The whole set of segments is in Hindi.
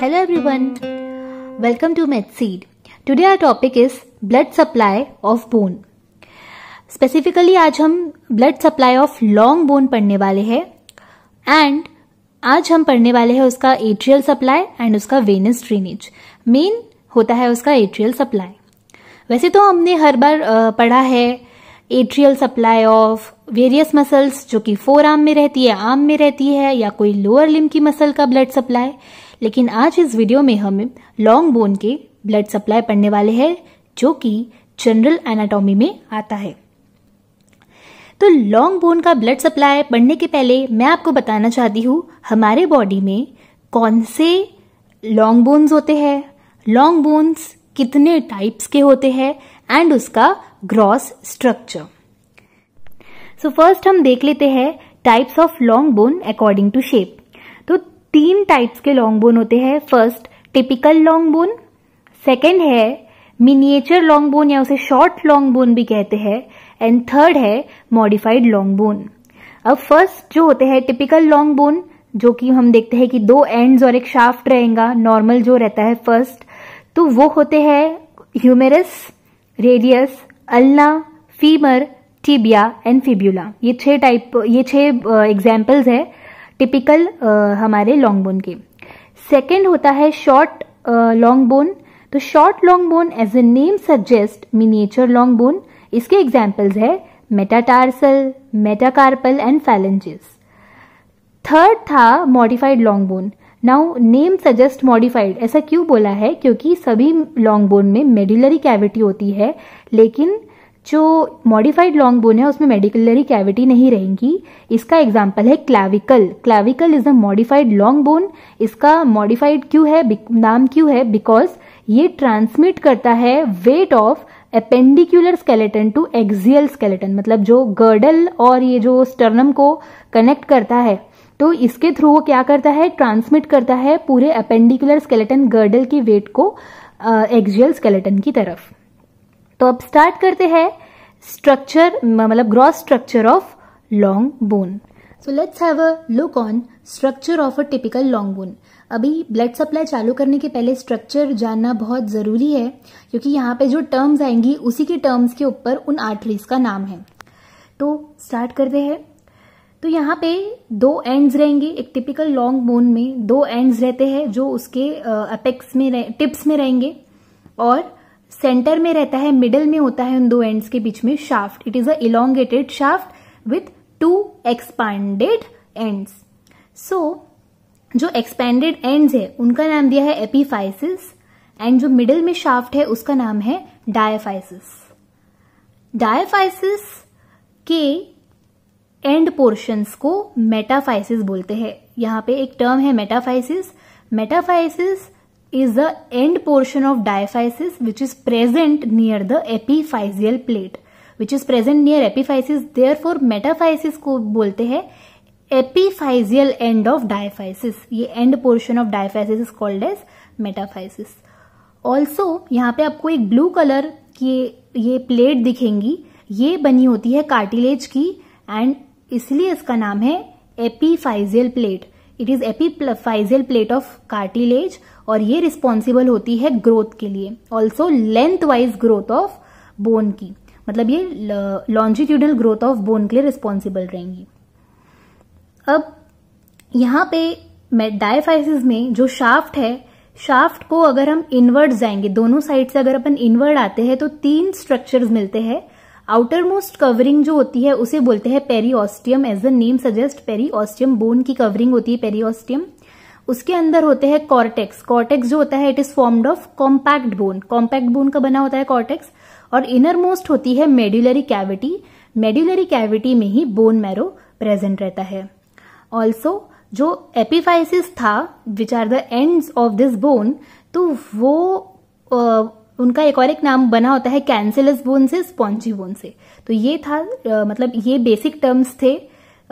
Hello everyone welcome to Med Seed today our topic is blood supply of bone specifically आज हम blood supply of long bone पढ़ने वाले हैं एंड आज हम पढ़ने वाले हैं उसका एट्रियल सप्लाई एंड उसका वेनस ड्रेनेज मेन होता है उसका एट्रियल सप्लाई वैसे तो हमने हर बार पढ़ा है arterial supply of various muscles जो कि फोर आर्म में रहती है आर्म में रहती है या कोई लोअर लिम की मसल का ब्लड सप्लाई लेकिन आज इस वीडियो में हम लॉन्ग बोन के ब्लड सप्लाई पढ़ने वाले हैं जो कि जनरल एनाटॉमी में आता है तो लॉन्ग बोन का ब्लड सप्लाई पढ़ने के पहले मैं आपको बताना चाहती हूँ हमारे बॉडी में कौन से लॉन्ग बोन्स होते हैं लॉन्ग बोन्स कितने टाइप्स के होते हैं एंड उसका ग्रॉस स्ट्रक्चर सो फर्स्ट हम देख लेते हैं types of long bone according to shape तीन टाइप्स के लॉन्ग बोन होते हैं first typical long bone second है मिनिएचर लॉन्ग बोन या उसे शॉर्ट लॉन्ग बोन भी कहते हैं एंड थर्ड है मॉडिफाइड लॉन्ग बोन अब फर्स्ट जो होते हैं टिपिकल लॉन्ग बोन जो कि हम देखते हैं कि दो एंड्स और एक शाफ्ट रहेगा नॉर्मल जो रहता है फर्स्ट तो वो होते हैं humerus radius ulna femur tibia and fibula ये छह टाइप ये छह एग्जाम्पल्स है टिपिकल uh, हमारे लॉन्ग बोन के सेकेंड होता है शॉर्ट लॉन्ग बोन तो short long bone as a name suggest miniature long bone इसके एग्जाम्पल्स है metatarsal metacarpal and phalanges third था modified long bone now name suggest modified ऐसा क्यों बोला है क्योंकि सभी लॉन्ग बोन में मेडुलरी कैविटी होती है लेकिन जो मॉडिफाइड लॉन्ग बोन है उसमें मेडिकुलरी कैविटी नहीं रहेगी इसका एग्जाम्पल है clavicle clavicle is a modified long bone इसका मॉडिफाइड क्यों है नाम क्यों है बिकॉज ये ट्रांसमिट करता है weight of appendicular skeleton to axial skeleton मतलब जो गर्डल और ये जो स्टर्नम को कनेक्ट करता है तो इसके थ्रू वो क्या करता है ट्रांसमिट करता है पूरे अपेंडिकुलर स्केलेटन गर्डल की वेट को एक्सियल स्केलेटन की तरफ तो अब स्टार्ट करते हैं स्ट्रक्चर मतलब gross structure of long bone so let's have a look on structure of a typical long bone अभी ब्लड सप्लाई चालू करने के पहले स्ट्रक्चर जानना बहुत ज़रूरी है क्योंकि यहाँ पे जो टर्म्स आएंगी उसी के टर्म्स के ऊपर उन आर्टरीज का नाम है तो स्टार्ट करते हैं तो यहाँ पे दो एंड्स रहेंगे एक टिपिकल लॉन्ग बोन में दो एंड्स रहते हैं जो उसके अपेक्स में टिप्स में रहेंगे और सेंटर में रहता है मिडल में होता है उन दो एंड्स के बीच में shaft it is a elongated shaft with two expanded ends so जो एक्सपैंडेड एंड्स है उनका नाम दिया है एपीफाइसिस एंड जो मिडल में शाफ्ट है उसका नाम है डायफाइसिस डायफाइसिस के एंड पोर्शंस को मेटाफाइसिस बोलते हैं यहां पे एक टर्म है metaphysis metaphysis is the end portion of diaphysis which is present near the epiphyseal plate which is present near epiphysis therefore metaphysis को बोलते हैं epiphyseal end of diaphysis ये end portion of diaphysis is called as metaphysis also यहाँ पे आपको एक blue color की ये plate दिखेंगी ये बनी होती है कार्टिलेज की एंड इसलिए इसका नाम है epiphyseal plate it is epiphyseal plate of cartilage और ये रिस्पॉन्सिबल होती है ग्रोथ के लिए also lengthwise growth of bone की मतलब ये लॉन्जिट्यूडल ग्रोथ ऑफ बोन के लिए रिस्पॉन्सिबल रहेंगी अब यहाँ पे डायफाइसिस में जो शाफ्ट है शाफ्ट को अगर हम इनवर्ड जाएंगे दोनों साइड से अगर अपन इनवर्ड आते हैं तो तीन स्ट्रक्चर्स मिलते हैं आउटर मोस्ट कवरिंग जो होती है उसे बोलते हैं periosteum as the name suggest periosteum bone की कवरिंग होती है पेरी ऑस्टियम उसके अंदर होते हैं कॉर्टेक्स कॉर्टेक्स जो होता है it is formed of compact bone compact bone का बना होता है कॉर्टेक्स और इनर मोस्ट होती है मेड्यूलरी कैविटी मेड्यूलरी कैविटी में ही बोन मैरो प्रेजेंट रहता है ऑल्सो जो एपिफाइसिस था which are the end of this bone तो वो आ, uh, उनका एक और एक नाम बना होता है कैंसिलस बोन से स्पॉन्जी बोन से तो ये था आ, uh, मतलब ये बेसिक टर्म्स थे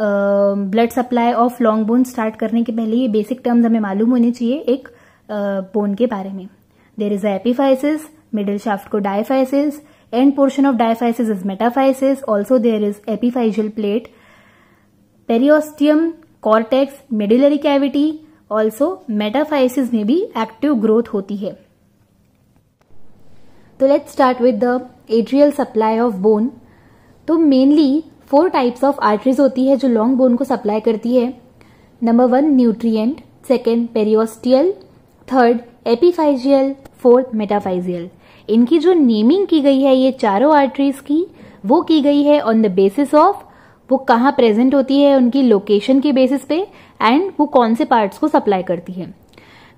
blood supply of long bone start करने के पहले ये बेसिक टर्म्स हमें मालूम होने चाहिए एक बोन के बारे में there is epiphysis middle shaft को diaphysis end portion of diaphysis is metaphysis also there is epiphyseal plate periosteum cortex medullary cavity also metaphysis में भी एक्टिव ग्रोथ होती है तो let's start with the arterial supply of bone तो mainly four types of arteries होती है जो लॉन्ग बोन को सप्लाई करती है number one nutrient second periosteal third epiphyseal fourth metaphyseal इनकी जो नेमिंग की गई है ये चारों आर्टरीज की वो की गई है ऑन द बेसिस ऑफ वो कहाँ प्रेजेंट होती है उनकी लोकेशन के बेसिस पे एंड वो कौन से पार्ट्स को सप्लाई करती है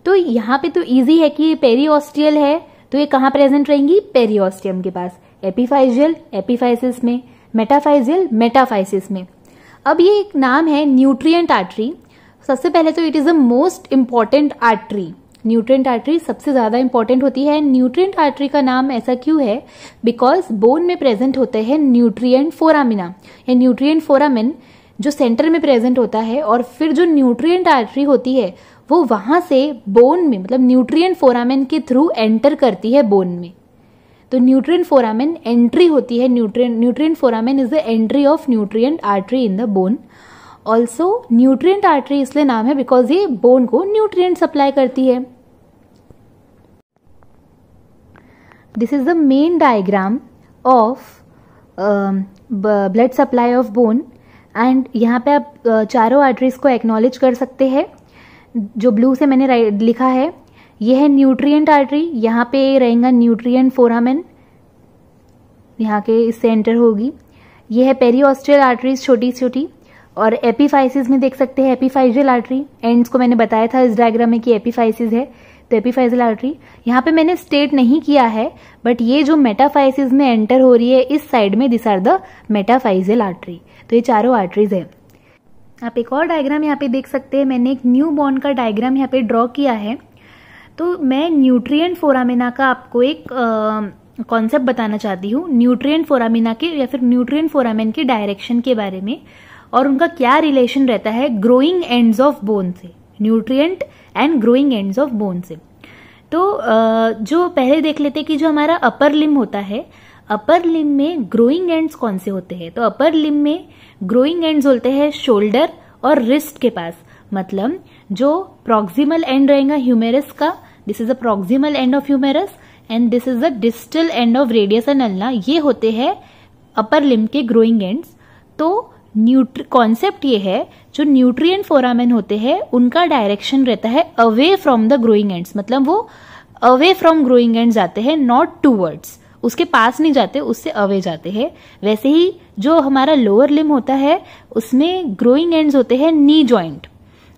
तो यहाँ पे तो इजी है कि पेरियोस्टियल है तो ये कहाँ प्रेजेंट रहेंगी पेरियोस्टियम के पास एपीफाइजियल एपीफाइसिस में मेटाफाइजियल मेटाफाइसिस में अब ये एक नाम है न्यूट्रिएंट आर्टरी सबसे पहले तो it is the most important artery nutrient artery सबसे ज़्यादा इंपॉर्टेंट होती है न्यूट्रिएंट आर्टरी का नाम ऐसा क्यों है बिकॉज बोन में प्रेजेंट होते हैं न्यूट्रिएंट फोरामिना या न्यूट्रिएंट फोरामिन जो सेंटर में प्रेजेंट होता है और फिर जो न्यूट्रिएंट आर्टरी होती है वो वहाँ से बोन में मतलब न्यूट्रिएंट फोरामिन के थ्रू एंटर करती है बोन में तो न्यूट्रिएंट फोरामेन एंट्री होती है nutrient nutrient foramen is the entry of nutrient artery in the bone also nutrient artery इसलिए नाम है बिकॉज ये बोन को न्यूट्रिएंट सप्लाई करती है this is the main diagram of blood supply of bone and यहाँ पे आप uh, चारों आर्टरीज को एक्नॉलेज कर सकते हैं जो ब्लू से मैंने लिखा है यह है न्यूट्रिएंट आर्टरी यहाँ पे रहेगा न्यूट्रिएंट फोरामेन यहाँ के इससे एंटर होगी यह है पेरी ऑस्ट्रियल आर्टरीज छोटी छोटी और एपीफाइसिस में देख सकते हैं एपीफाइजल आर्टरी एंड्स को मैंने बताया था इस डायग्राम में कि एपीफाइसिस है तो एपीफाइजल आर्टरी यहाँ पे मैंने स्टेट नहीं किया है बट ये जो मेटाफाइसिस में एंटर हो रही है इस साइड में this are the metaphyseal artery तो ये चारों आर्टरीज है आप एक और डायग्राम यहाँ पे देख सकते हैं मैंने एक न्यू बॉर्न का डायग्राम यहाँ पे ड्रॉ किया है तो मैं न्यूट्रिएंट फोरामिना का आपको एक कॉन्सेप्ट बताना चाहती हूँ न्यूट्रिएंट फोरामिना के या फिर न्यूट्रिएंट फोरामिन के डायरेक्शन के बारे में और उनका क्या रिलेशन रहता है ग्रोइंग एंड्स ऑफ बोन से nutrient and growing ends of bone से तो जो पहले देख लेते कि जो हमारा अपर लिम होता है अपर लिम में ग्रोइंग एंड्स कौन से होते हैं तो अपर लिम में ग्रोइंग एंड्स होते हैं शोल्डर और रिस्ट के पास मतलब जो प्रॉक्सिमल एंड रहेगा ह्यूमेरस का this is a proximal end of humerus and this is the distal end of radius and ulna ये होते हैं अपर लिम्ब के ग्रोइंग एंड्स तो न्यूट्री कॉन्सेप्ट ये है जो न्यूट्रिएंट फोरामेन होते हैं उनका डायरेक्शन रहता है away from the growing ends मतलब वो अवे फ्रॉम ग्रोइंग एंड जाते हैं नॉट टू वर्ड्स उसके पास नहीं जाते उससे अवे जाते हैं वैसे ही जो हमारा लोअर लिम होता है उसमें ग्रोइंग एंड्स होते हैं नी ज्वाइंट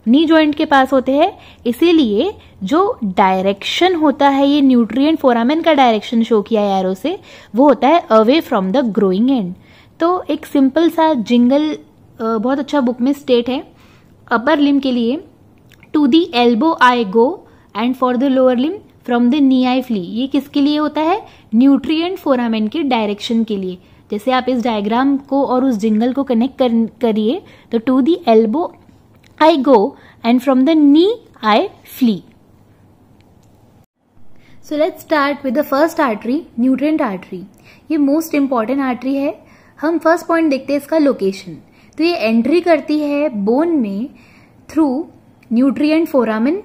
नी ज्वाइंट के पास होते हैं इसीलिए जो डायरेक्शन होता है ये न्यूट्रिएंट फोरामेन का डायरेक्शन शो किया है एरो से वो होता है away from the growing end तो एक सिंपल सा जिंगल बहुत अच्छा बुक में स्टेट है अपर लिम के लिए to the elbow I go and for the lower limb from the knee I flee ये किसके लिए होता है न्यूट्रिएंट फोरामेन के डायरेक्शन के लिए जैसे आप इस डायग्राम को और उस जिंगल को कनेक्ट करिए तो to the elbow I go and from the knee I flee so let's start with the first artery nutrient artery ये मोस्ट इम्पॉर्टेंट आर्ट्री है हम फर्स्ट पॉइंट देखते हैं इसका लोकेशन तो ये एंट्री करती है बोन में थ्रू न्यूट्रिएंट फोरामिन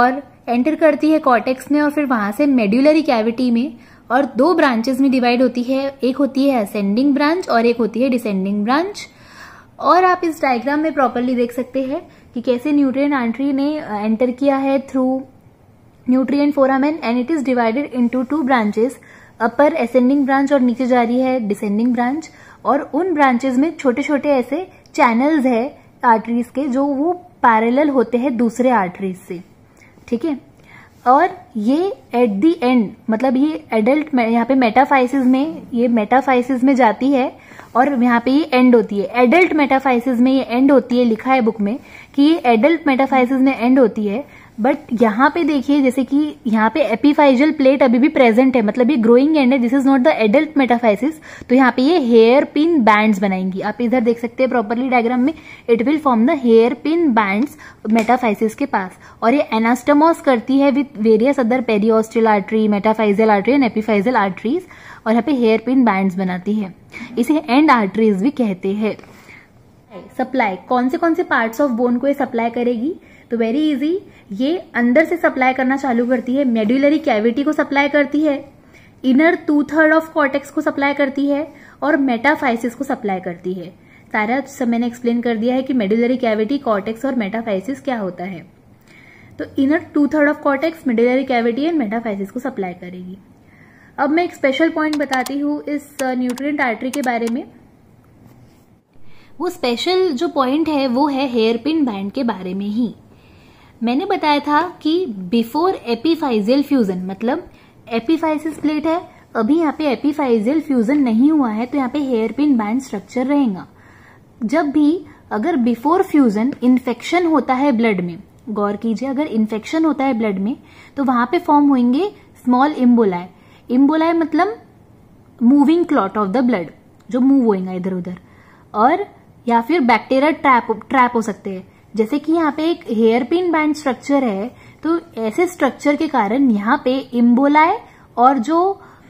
और एंटर करती है कॉर्टेक्स में और फिर वहां से मेड्यूलरी कैविटी में और दो ब्रांचेस में डिवाइड होती है एक होती है असेंडिंग ब्रांच और एक होती है डिसेंडिंग ब्रांच और आप इस डायग्राम में प्रॉपरली देख सकते हैं कि कैसे न्यूट्रिएंट आंट्री ने एंटर किया है through nutrient foramen and it is divided into two branches upper ascending branch और नीचे जा रही है डिसेंडिंग ब्रांच और उन ब्रांचेस में छोटे छोटे ऐसे चैनल्स है आर्टरीज के जो वो पैरेलल होते हैं दूसरे आर्टरीज से ठीक है और ये एट दी एंड मतलब ये एडल्ट यहाँ पे मेटाफाइसिस में ये मेटाफाइसिस में जाती है और यहाँ पे ये एंड होती है एडल्ट मेटाफाइसिस में ये एंड होती है लिखा है बुक में कि ये एडल्ट मेटाफाइसिस में एंड होती है बट यहाँ पे देखिए जैसे कि यहाँ पे एपिफाइजल प्लेट अभी भी प्रेजेंट है मतलब ये ग्रोइंग एंड है this is not the adult metaphysis तो यहाँ पे ये हेयर पिन बैंड्स बनाएंगी आप इधर देख सकते हैं प्रॉपरली डायग्राम में it will form the hairpin bends metaphysis के पास और ये एनास्टमोस करती है with various other periosteal artery metaphyseal artery and epiphyseal arteries और यहाँ पे हेयर पिन बैंड बनाती है इसे एंड आर्ट्रीज भी कहते हैं सप्लाई कौन से कौन से पार्ट्स ऑफ बोन को ये सप्लाई करेगी तो वेरी इजी ये अंदर से सप्लाई करना चालू करती है मेड्यूलरी कैविटी को सप्लाई करती है inner two third of cortex को सप्लाई करती है और मेटाफाइसिस को सप्लाई करती है सारा सब मैंने एक्सप्लेन कर दिया है कि मेड्यूलरी कैविटी कॉर्टेक्स और मेटाफाइसिस क्या होता है तो inner two third of cortex medullary cavity and metaphysis को सप्लाई करेगी अब मैं एक स्पेशल पॉइंट बताती हूँ इस न्यूट्रिएंट uh, आर्टरी के बारे में वो स्पेशल जो पॉइंट है वो है हेयर पिन बैंड के बारे में ही मैंने बताया था कि बिफोर एपीफाइजियल फ्यूजन मतलब एपीफाइसिस प्लेट है अभी यहाँ पे एपीफाइजियल फ्यूजन नहीं हुआ है तो यहाँ पे हेयर पिन बैंड स्ट्रक्चर रहेगा जब भी अगर बिफोर फ्यूजन इन्फेक्शन होता है ब्लड में गौर कीजिए अगर इन्फेक्शन होता है ब्लड में तो वहां पे फॉर्म होंगे स्मॉल इम्बोलाय इम्बोलाय मतलब moving clot of the blood जो मूव होएगा इधर उधर और या फिर बैक्टीरिया ट्रैप ट्रैप हो सकते हैं जैसे कि यहाँ पे एक हेयर पिन बैंड स्ट्रक्चर है तो ऐसे स्ट्रक्चर के कारण यहाँ पे इम्बोलाय और जो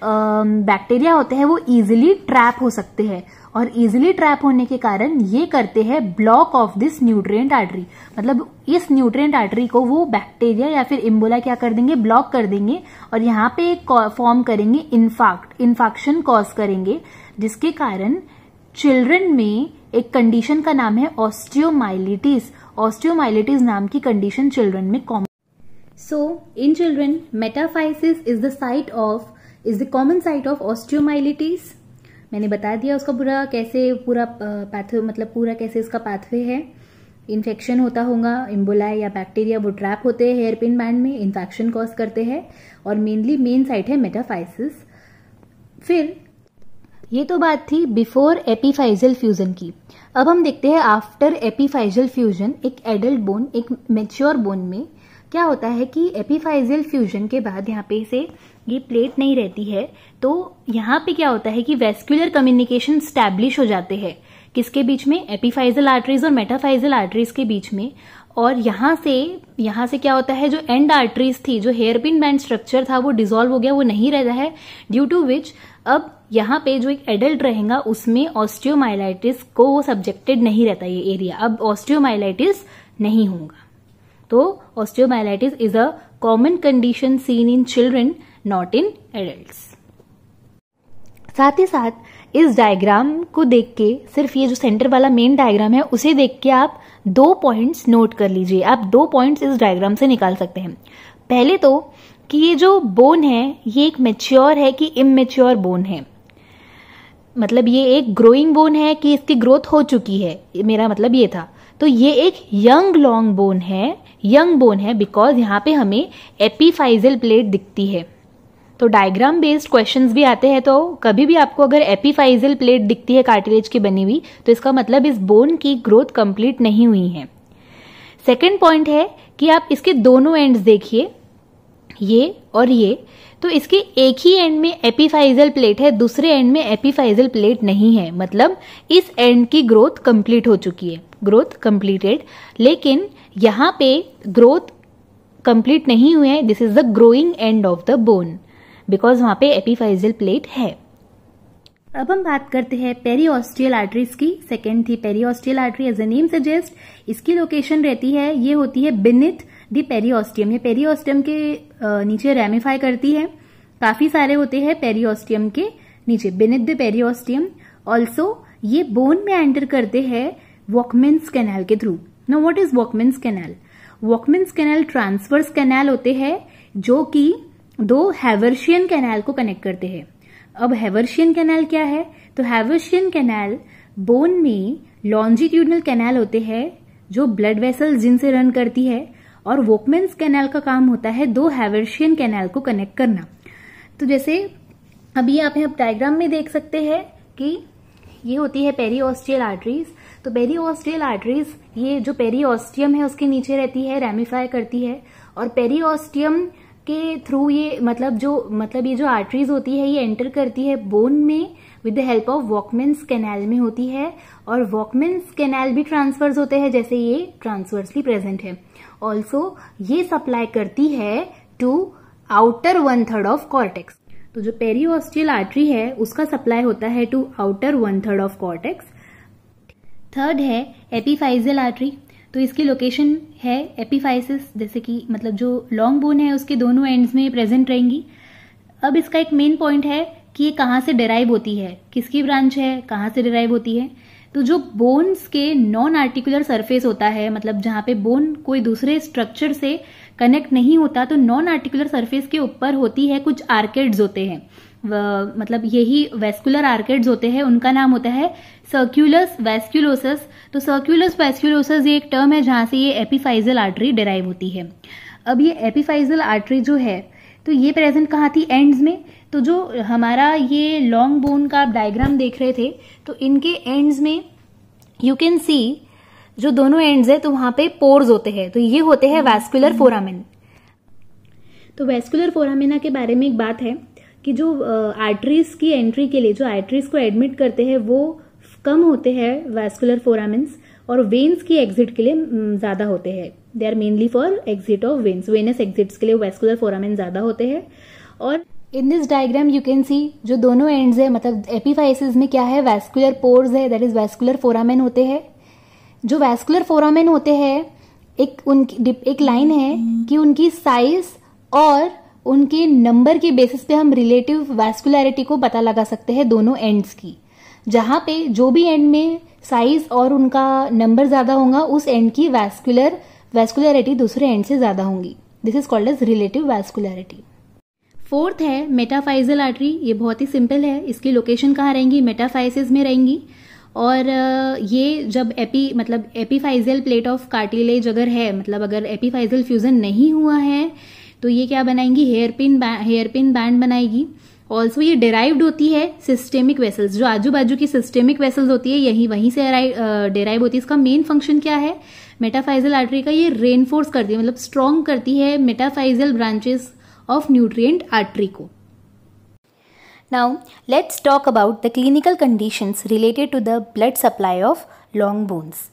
बैक्टीरिया होते हैं वो इजिली ट्रैप हो सकते हैं और इजिली ट्रैप होने के कारण ये करते हैं block of this nutrient artery मतलब इस न्यूट्रिएंट आर्टरी को वो बैक्टीरिया या फिर इम्बोला क्या कर देंगे ब्लॉक कर देंगे और यहाँ पे एक फॉर्म करेंगे इन्फाक्ट इन्फाक्शन कॉज करेंगे जिसके कारण चिल्ड्रन में एक कंडीशन का नाम है ऑस्टियोमाइलिटिस osteomyelitis नाम की कंडीशन चिल्ड्रन में common so in children metaphysis is the site of is the common site of osteomyelitis मैंने बता दिया उसका पूरा कैसे पूरा पैथ मतलब पूरा कैसे इसका पैथवे है इन्फेक्शन होता होगा इम्बोला या बैक्टीरिया वो ट्रैप होते हैं हेयर पिन बैंड में इन्फेक्शन कॉज करते हैं और मेनली मेन साइट है मेटाफाइसिस फिर ये तो बात थी बिफोर एपीफाइजल फ्यूजन की अब हम देखते हैं आफ्टर एपीफाइजल फ्यूजन एक एडल्ट बोन एक मेच्योर बोन में क्या होता है कि एपीफाइजल फ्यूजन के बाद यहाँ पे से ये प्लेट नहीं रहती है तो यहाँ पे क्या होता है कि वेस्कुलर कम्युनिकेशन स्टैब्लिश हो जाते हैं किसके बीच में एपीफाइजल आर्टरीज और मेटाफाइजल आर्टरीज के बीच में और यहाँ से यहाँ से क्या होता है जो एंड आर्टरीज थी जो हेयरपिन बैंड स्ट्रक्चर था वो डिजोल्व हो गया वो नहीं रहता है ड्यू टू विच अब यहाँ पे जो एक एडल्ट रहेगा उसमें ऑस्टियोमाइलाइटिस को सब्जेक्टेड नहीं रहता ये एरिया अब ऑस्टियोमाइलाइटिस नहीं होगा तो osteomyelitis is a common condition seen in children not in adult साथ ही साथ इस डायग्राम को देख के सिर्फ ये जो सेंटर वाला मेन डायग्राम है उसे देख के आप दो पॉइंट्स नोट कर लीजिए आप दो पॉइंट्स इस डायग्राम से निकाल सकते हैं पहले तो कि ये जो बोन है ये एक मेच्योर है कि इमेच्योर बोन है मतलब ये एक ग्रोइंग बोन है कि इसकी ग्रोथ हो चुकी है मेरा मतलब ये था तो ये एक यंग लॉन्ग बोन है यंग बोन है बिकॉज यहाँ पे हमें एपीफाइजल प्लेट दिखती है तो डायग्राम बेस्ड क्वेश्चंस भी आते हैं तो कभी भी आपको अगर एपीफाइजल प्लेट दिखती है कार्टिलेज की बनी हुई तो इसका मतलब इस बोन की ग्रोथ कंप्लीट नहीं हुई है सेकेंड पॉइंट है कि आप इसके दोनों एंड्स देखिए ये और ये तो इसके एक ही एंड में एपिफाइजल प्लेट है दूसरे एंड में एपीफाइजल प्लेट नहीं है मतलब इस एंड की ग्रोथ कंप्लीट हो चुकी है ग्रोथ कंप्लीटेड लेकिन यहाँ पे ग्रोथ कंप्लीट नहीं हुए हैं this is the growing end of the bone because वहां पे एपीफाइजल प्लेट है अब हम बात करते हैं पेरी ऑस्ट्रियल आर्टरीज की सेकेंड थी periosteal artery as a name suggest इसकी लोकेशन रहती है ये होती है बिनिथ दी पेरियोस्टियम ये पेरीऑस्टियम के नीचे रेमिफाई करती है काफी सारे होते हैं पेरीऑस्टियम के नीचे बिनिथ द ऑल्सो ये बोन में एंटर करते हैं वॉकमेंस कैनाल के through no what is Volkmann's canal Volkmann's canal transverse canal होते हैं जो कि दो हैवर्शियन कैनाल को कनेक्ट करते हैं अब हैवर्शियन कैनाल क्या है तो हैवर्शियन कैनाल बोन में लॉन्जिट्यूडनल कैनाल होते हैं जो ब्लड वेसल्स जिनसे रन करती है और वोकमेन्स कैनाल का काम होता है दो हैवर्शियन कैनाल को कनेक्ट करना तो जैसे अभी आप यहाँ डायग्राम में देख सकते हैं कि ये होती है पेरी ऑस्ट्रियल आर्टरीज तो पेरी ऑस्ट्रियल आर्टरीज ये जो पेरी ऑस्टियम है उसके नीचे रहती है रेमिफाई करती है और पेरी ऑस्टियम के थ्रू ये मतलब जो मतलब ये जो आर्टरीज होती है ये एंटर करती है बोन में with the help of Volkmann's canal में होती है और वॉकमेंस कैनाल भी ट्रांसफर्स होते हैं जैसे ये ट्रांसफर्सली प्रेजेंट है ऑल्सो ये सप्लाई करती है to outer one third of cortex तो जो पेरियोस्टियल आर्टरी है उसका सप्लाई होता है to outer one third of cortex third है एपीफाइजल आर्टरी तो इसकी लोकेशन है एपीफाइसिस जैसे कि मतलब जो लॉन्ग बोन है उसके दोनों एंड्स में प्रेजेंट रहेंगी अब इसका एक मेन पॉइंट है कि ये कहाँ से डिराइव होती है किसकी ब्रांच है कहाँ से डिराइव होती है तो जो बोन्स के नॉन आर्टिकुलर सरफेस होता है मतलब जहां पे बोन कोई दूसरे स्ट्रक्चर से कनेक्ट नहीं होता तो नॉन आर्टिकुलर सरफेस के ऊपर होती है कुछ आर्केड्स होते हैं मतलब यही वेस्कुलर आर्केड्स होते हैं उनका नाम होता है सर्क्यूलस वेस्क्यूलोसस तो सर्क्यूलस वेस्क्यूलोसस ये एक टर्म है जहां से ये एपिफाइजल आर्टरी डिराइव होती है अब ये एपिफाइजल आर्टरी जो है तो ये प्रेजेंट कहाँ थी एंड्स में तो जो हमारा ये लॉन्ग बोन का आप डायग्राम देख रहे थे तो इनके एंड्स में यू कैन सी जो दोनों एंड्स है तो वहां पे पोर्स होते हैं तो ये होते हैं वैस्कुलर फोरामिन तो वैस्कुलर फोरामिना के बारे में एक बात है कि जो आर्टरीज की एंट्री के लिए जो आर्टरीज को एडमिट करते हैं वो कम होते हैं वैस्कुलर फोरामिन्स और वेन्स की एग्जिट के लिए ज़्यादा होते हैं they are mainly for exit of veins venous exits के लिए वेस्कुलर फोरामेन ज्यादा होते हैं और in this diagram you can see जो दोनों एंड्स है मतलब एपीफाइसिस में क्या है वेस्कुलर पोर्स है दैट इज वेस्कुलर फोरामेन होते हैं जो वेस्कुलर फोरामेन होते हैं एक उनकी एक लाइन है कि उनकी साइज और उनके नंबर के बेसिस पे हम रिलेटिव वैस्कुलरिटी को पता लगा सकते हैं दोनों एंड्स की जहां पे जो भी एंड में साइज और उनका नंबर ज्यादा होगा उस एंड की वैस्कुलर वेस्कुलरिटी दूसरे एंड से ज़्यादा होंगी this is called as relative vascularity fourth है मेटाफाइजल आर्टरी ये बहुत ही सिंपल है इसकी लोकेशन कहाँ रहेंगी मेटाफाइसिस में रहेंगी और ये जब एपी मतलब एपीफाइजल प्लेट ऑफ कार्टिलेज अगर है मतलब अगर एपीफाइजल फ्यूजन नहीं हुआ है तो ये क्या बनाएंगी hairpin hairpin bend बनाएगी ऑल्सो ये डिराइव्ड होती है सिस्टेमिक वेसल्स जो आजू बाजू की सिस्टेमिक वेसल्स होती है यही वहीं से डिराइव होती है इसका मेन फंक्शन क्या है मेटाफाइजल आर्टरी का ये रेनफोर्स करती है मतलब स्ट्रॉन्ग करती है metaphyseal branches of nutrient artery को now let's talk about the clinical conditions related to the blood supply of long bones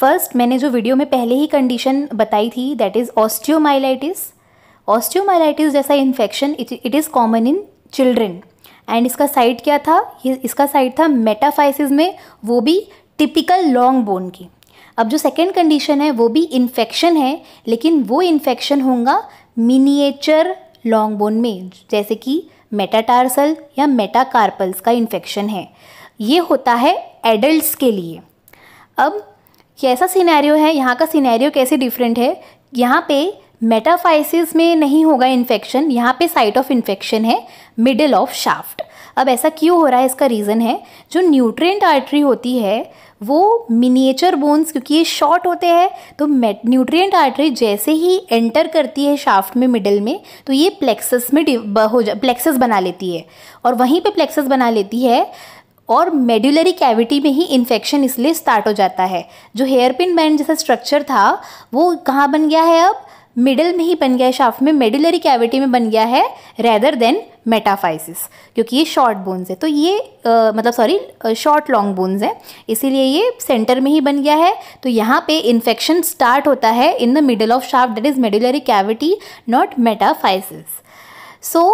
first मैंने जो वीडियो में पहले ही कंडीशन बताई थी दैट इज़ ऑस्टियोमाइलाइटिस ऑस्टियोमाइलाइटिस जैसा infection it is common in children and इसका साइट क्या था इसका साइट था मेटाफाइसिस में वो भी टिपिकल लॉन्ग बोन की अब जो सेकेंड कंडीशन है वो भी इन्फेक्शन है लेकिन वो इन्फेक्शन होगा मिनिएचर लॉन्ग बोन में जैसे कि मेटाटार्सल या मेटाकार्पल्स का इन्फेक्शन है ये होता है एडल्ट्स के लिए अब कैसा सिनेरियो है यहाँ का सिनेरियो कैसे डिफरेंट है यहाँ पे मेटाफाइसिस में नहीं होगा इन्फेक्शन यहाँ पे साइट ऑफ इन्फेक्शन है मिडिल ऑफ शाफ्ट अब ऐसा क्यों हो रहा है इसका रीज़न है जो न्यूट्रेंट आर्टरी होती है वो मिनिएचर बोन्स क्योंकि ये शॉर्ट होते हैं तो न्यूट्रिएंट आर्टरी जैसे ही एंटर करती है शाफ्ट में मिडिल में तो ये प्लेक्सस में हो जा प्लेक्सस बना लेती है और वहीं पे प्लेक्सस बना लेती है और मेडुलरी कैविटी में ही इन्फेक्शन इसलिए स्टार्ट हो जाता है जो हेयर पिन बैंड जैसा स्ट्रक्चर था वो कहाँ बन गया है अब मिडल में ही बन गया है शाफ्ट में मेडुलरी कैविटी में बन गया है रेदर देन मेटाफाइसिस क्योंकि ये शॉर्ट बोन्स है तो ये आ, मतलब सॉरी शॉर्ट लॉन्ग बोन्स है इसीलिए ये सेंटर में ही बन गया है तो यहाँ पे इन्फेक्शन स्टार्ट होता है in the middle of shaft that is medullary cavity not metaphysis so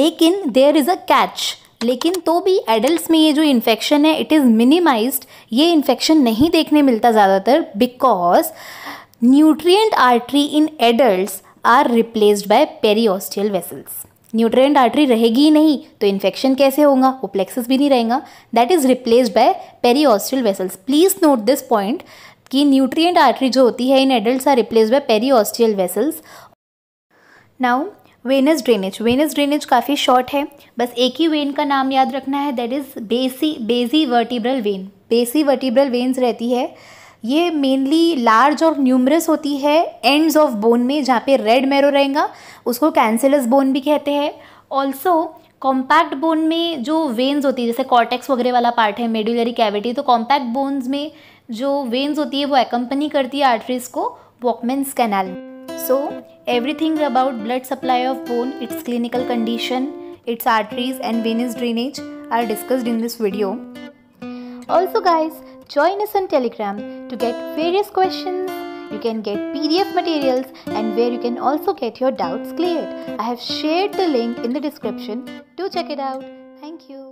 लेकिन देयर इज़ अ कैच लेकिन तो भी एडल्ट में ये जो इन्फेक्शन है इट इज़ मिनिमाइज्ड ये इन्फेक्शन नहीं देखने मिलता ज़्यादातर because nutrient artery in adult are replaced by periosteal vessels nutrient artery रहेगी ही नहीं तो इन्फेक्शन कैसे होगा वो प्लेक्सिस भी नहीं रहेगा that is replaced by periosteal vessels please note this point कि न्यूट्रिएंट आर्टरी जो होती है in adult are replace by periosteal vessels now venous drainage venous drainage काफ़ी शॉर्ट है बस एक ही वेन का नाम याद रखना है that is basi basivertebral vein basivertebral veins रहती है ये मेनली लार्ज और न्यूमरस होती है एंड्स ऑफ बोन में जहाँ पे रेड मैरो रहेगा उसको कैंसिलस बोन भी कहते हैं ऑल्सो कॉम्पैक्ट बोन में जो वेन्स होती है जैसे कॉर्टेक्स वगैरह वाला पार्ट है मेडुलरी कैविटी तो कॉम्पैक्ट बोन्स में जो वेन्स होती है वो एक्म्पनी करती है आर्टरीज को Volkmann's canal so everything about blood supply of bone its clinical condition its arteries and venous drainage are discussed in this video also guys Join us on Telegram to get various questions. You can get PDF materials and where you can also get your doubts cleared. I have shared the link in the description. Do check it out. Thank you.